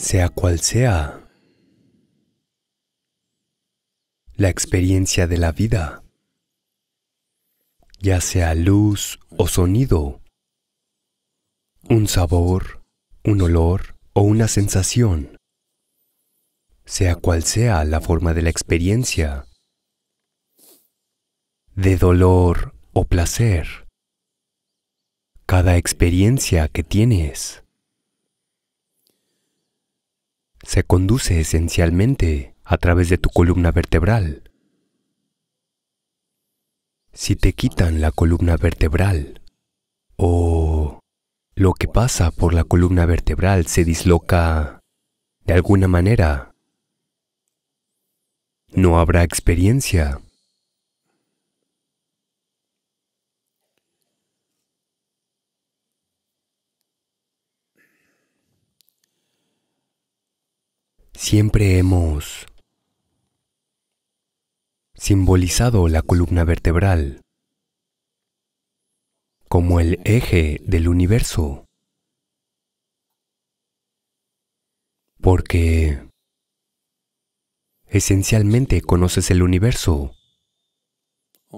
sea cual sea, la experiencia de la vida, ya sea luz o sonido, un sabor, un olor o una sensación, sea cual sea la forma de la experiencia, de dolor o placer, cada experiencia que tienes se conduce esencialmente a través de tu columna vertebral. Si te quitan la columna vertebral o lo que pasa por la columna vertebral se disloca de alguna manera, no habrá experiencia Siempre hemos simbolizado la columna vertebral como el eje del universo, porque esencialmente conoces el universo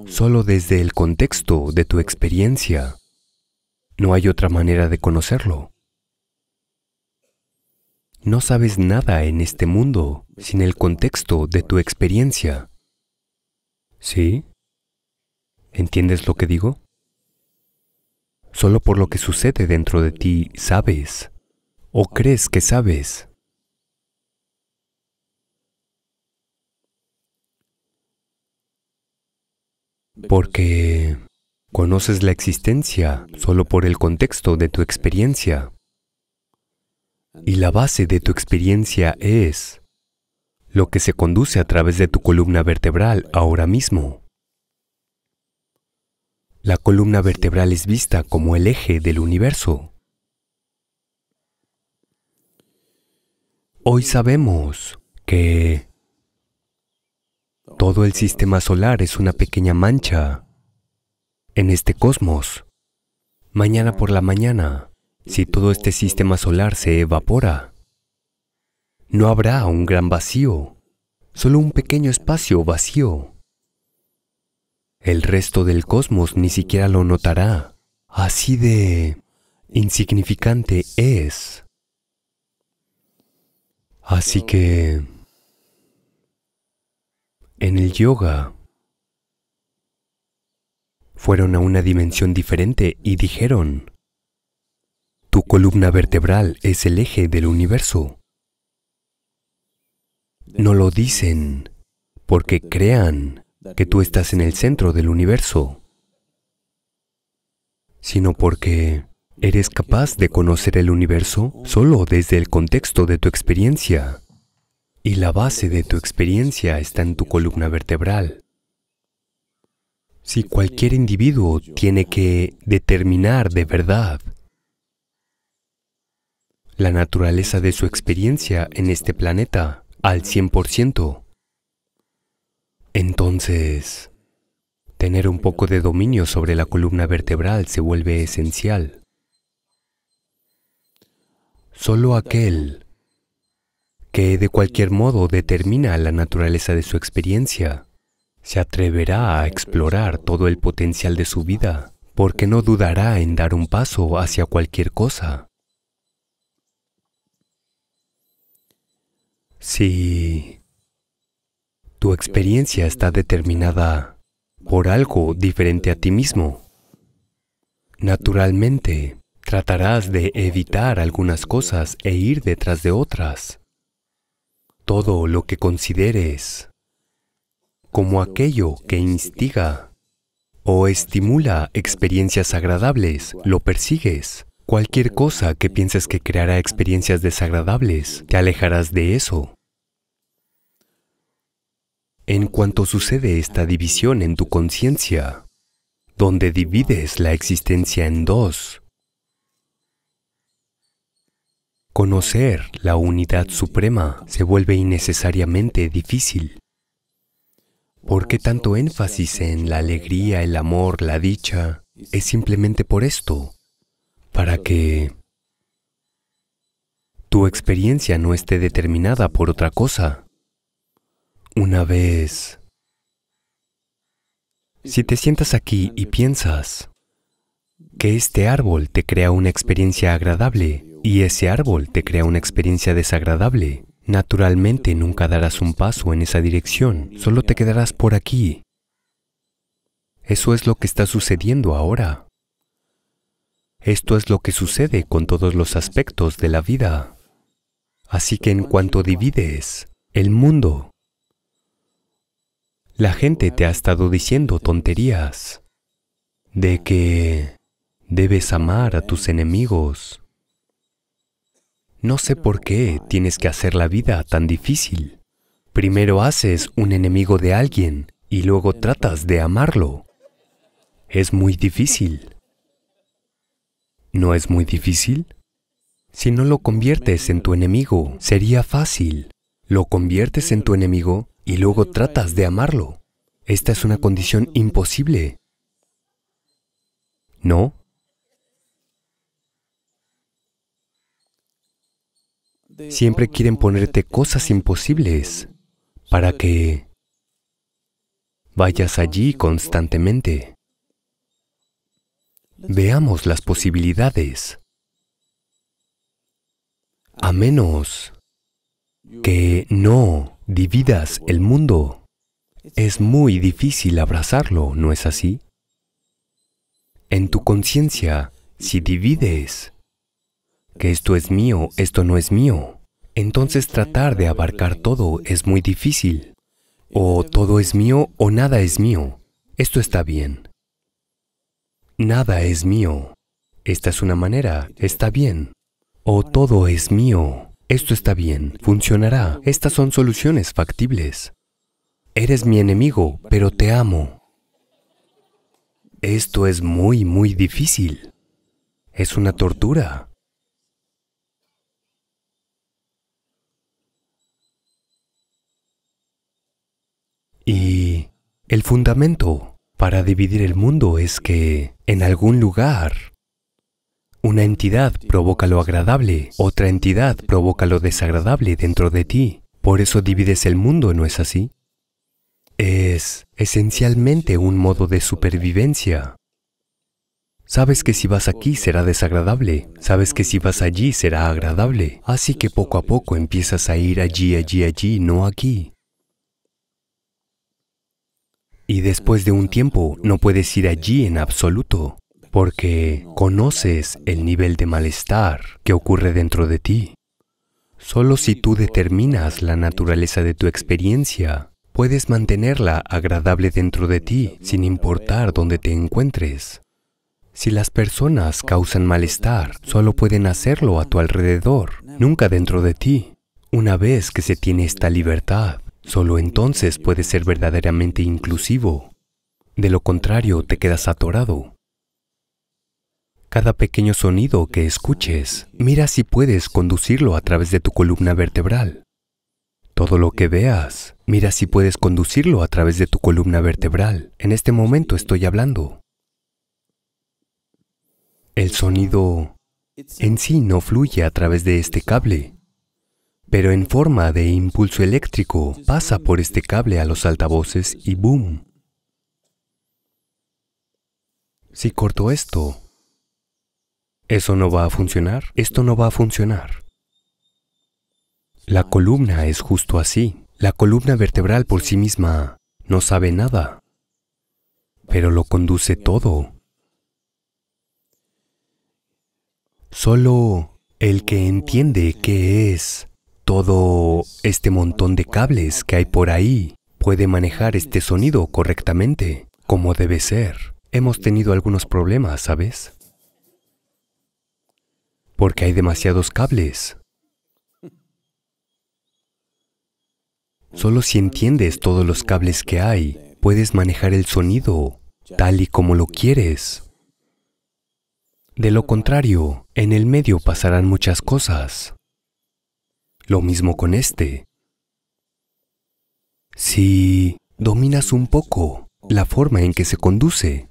solo desde el contexto de tu experiencia. No hay otra manera de conocerlo. No sabes nada en este mundo sin el contexto de tu experiencia. ¿Sí? ¿Entiendes lo que digo? Solo por lo que sucede dentro de ti sabes o crees que sabes. Porque conoces la existencia solo por el contexto de tu experiencia. Y la base de tu experiencia es lo que se conduce a través de tu columna vertebral ahora mismo. La columna vertebral es vista como el eje del universo. Hoy sabemos que todo el sistema solar es una pequeña mancha en este cosmos. Mañana por la mañana si todo este sistema solar se evapora, no habrá un gran vacío, solo un pequeño espacio vacío. El resto del cosmos ni siquiera lo notará. Así de insignificante es. Así que... En el yoga fueron a una dimensión diferente y dijeron, tu columna vertebral es el eje del universo. No lo dicen porque crean que tú estás en el centro del universo, sino porque eres capaz de conocer el universo solo desde el contexto de tu experiencia. Y la base de tu experiencia está en tu columna vertebral. Si cualquier individuo tiene que determinar de verdad la naturaleza de su experiencia en este planeta al 100%. Entonces, tener un poco de dominio sobre la columna vertebral se vuelve esencial. Solo aquel que de cualquier modo determina la naturaleza de su experiencia se atreverá a explorar todo el potencial de su vida porque no dudará en dar un paso hacia cualquier cosa. Si tu experiencia está determinada por algo diferente a ti mismo, naturalmente tratarás de evitar algunas cosas e ir detrás de otras. Todo lo que consideres como aquello que instiga o estimula experiencias agradables, lo persigues. Cualquier cosa que pienses que creará experiencias desagradables, te alejarás de eso. En cuanto sucede esta división en tu conciencia, donde divides la existencia en dos, conocer la unidad suprema se vuelve innecesariamente difícil. ¿Por qué tanto énfasis en la alegría, el amor, la dicha? Es simplemente por esto, para que tu experiencia no esté determinada por otra cosa una vez. Si te sientas aquí y piensas que este árbol te crea una experiencia agradable y ese árbol te crea una experiencia desagradable, naturalmente nunca darás un paso en esa dirección, solo te quedarás por aquí. Eso es lo que está sucediendo ahora. Esto es lo que sucede con todos los aspectos de la vida. Así que en cuanto divides el mundo la gente te ha estado diciendo tonterías de que debes amar a tus enemigos. No sé por qué tienes que hacer la vida tan difícil. Primero haces un enemigo de alguien y luego tratas de amarlo. Es muy difícil. ¿No es muy difícil? Si no lo conviertes en tu enemigo, sería fácil. Lo conviertes en tu enemigo y luego tratas de amarlo. Esta es una condición imposible. ¿No? Siempre quieren ponerte cosas imposibles para que vayas allí constantemente. Veamos las posibilidades. A menos que no dividas el mundo, es muy difícil abrazarlo, ¿no es así? En tu conciencia, si divides que esto es mío, esto no es mío, entonces tratar de abarcar todo es muy difícil. O todo es mío o nada es mío. Esto está bien. Nada es mío. Esta es una manera, está bien. O todo es mío esto está bien, funcionará, estas son soluciones factibles. Eres mi enemigo, pero te amo. Esto es muy, muy difícil. Es una tortura. Y el fundamento para dividir el mundo es que en algún lugar una entidad provoca lo agradable, otra entidad provoca lo desagradable dentro de ti. Por eso divides el mundo, ¿no es así? Es esencialmente un modo de supervivencia. Sabes que si vas aquí será desagradable, sabes que si vas allí será agradable, así que poco a poco empiezas a ir allí, allí, allí, no aquí. Y después de un tiempo no puedes ir allí en absoluto porque conoces el nivel de malestar que ocurre dentro de ti. Solo si tú determinas la naturaleza de tu experiencia, puedes mantenerla agradable dentro de ti, sin importar dónde te encuentres. Si las personas causan malestar, solo pueden hacerlo a tu alrededor, nunca dentro de ti. Una vez que se tiene esta libertad, solo entonces puedes ser verdaderamente inclusivo. De lo contrario, te quedas atorado. Cada pequeño sonido que escuches, mira si puedes conducirlo a través de tu columna vertebral. Todo lo que veas, mira si puedes conducirlo a través de tu columna vertebral. En este momento estoy hablando. El sonido en sí no fluye a través de este cable, pero en forma de impulso eléctrico pasa por este cable a los altavoces y boom. Si corto esto, eso no va a funcionar, esto no va a funcionar. La columna es justo así. La columna vertebral por sí misma no sabe nada, pero lo conduce todo. Solo el que entiende qué es todo este montón de cables que hay por ahí puede manejar este sonido correctamente, como debe ser. Hemos tenido algunos problemas, ¿sabes? porque hay demasiados cables. Solo si entiendes todos los cables que hay, puedes manejar el sonido tal y como lo quieres. De lo contrario, en el medio pasarán muchas cosas. Lo mismo con este. Si dominas un poco la forma en que se conduce,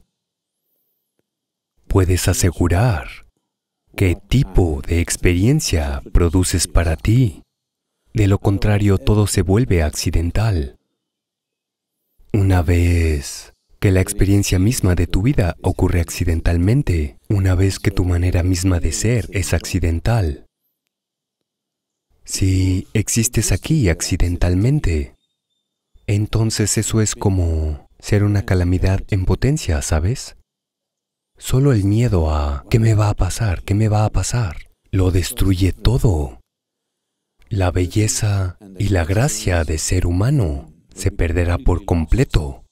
puedes asegurar qué tipo de experiencia produces para ti. De lo contrario, todo se vuelve accidental. Una vez que la experiencia misma de tu vida ocurre accidentalmente, una vez que tu manera misma de ser es accidental, si existes aquí accidentalmente, entonces eso es como ser una calamidad en potencia, ¿sabes? Solo el miedo a ¿qué me va a pasar? ¿Qué me va a pasar? Lo destruye todo. La belleza y la gracia de ser humano se perderá por completo.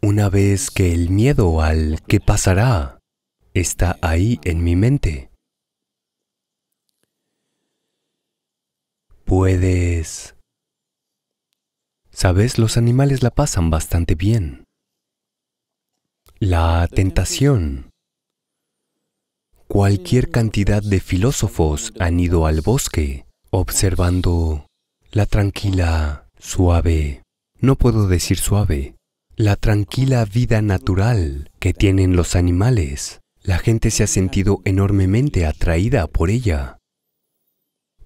Una vez que el miedo al ¿qué pasará? está ahí en mi mente. Puedes... Sabes, los animales la pasan bastante bien. La tentación. Cualquier cantidad de filósofos han ido al bosque observando la tranquila, suave, no puedo decir suave, la tranquila vida natural que tienen los animales. La gente se ha sentido enormemente atraída por ella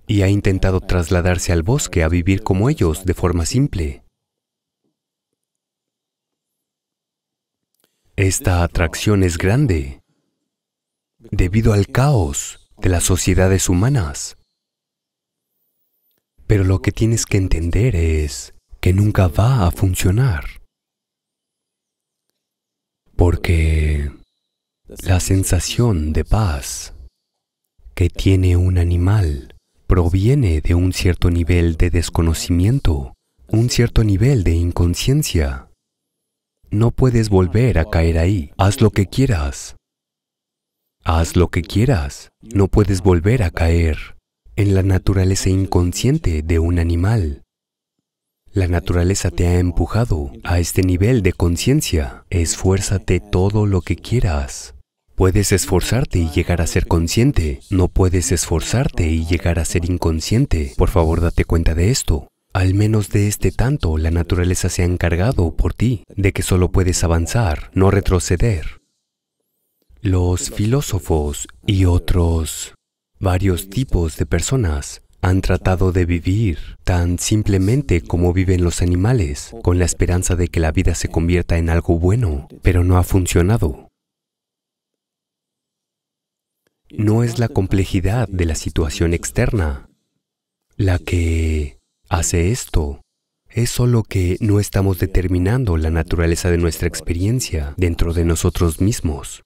y ha intentado trasladarse al bosque a vivir como ellos de forma simple. Esta atracción es grande debido al caos de las sociedades humanas. Pero lo que tienes que entender es que nunca va a funcionar. Porque la sensación de paz que tiene un animal proviene de un cierto nivel de desconocimiento, un cierto nivel de inconsciencia. No puedes volver a caer ahí. Haz lo que quieras. Haz lo que quieras. No puedes volver a caer en la naturaleza inconsciente de un animal. La naturaleza te ha empujado a este nivel de conciencia. Esfuérzate todo lo que quieras. Puedes esforzarte y llegar a ser consciente. No puedes esforzarte y llegar a ser inconsciente. Por favor, date cuenta de esto. Al menos de este tanto, la naturaleza se ha encargado por ti de que solo puedes avanzar, no retroceder. Los filósofos y otros varios tipos de personas han tratado de vivir tan simplemente como viven los animales, con la esperanza de que la vida se convierta en algo bueno, pero no ha funcionado. No es la complejidad de la situación externa la que hace esto. Es solo que no estamos determinando la naturaleza de nuestra experiencia dentro de nosotros mismos.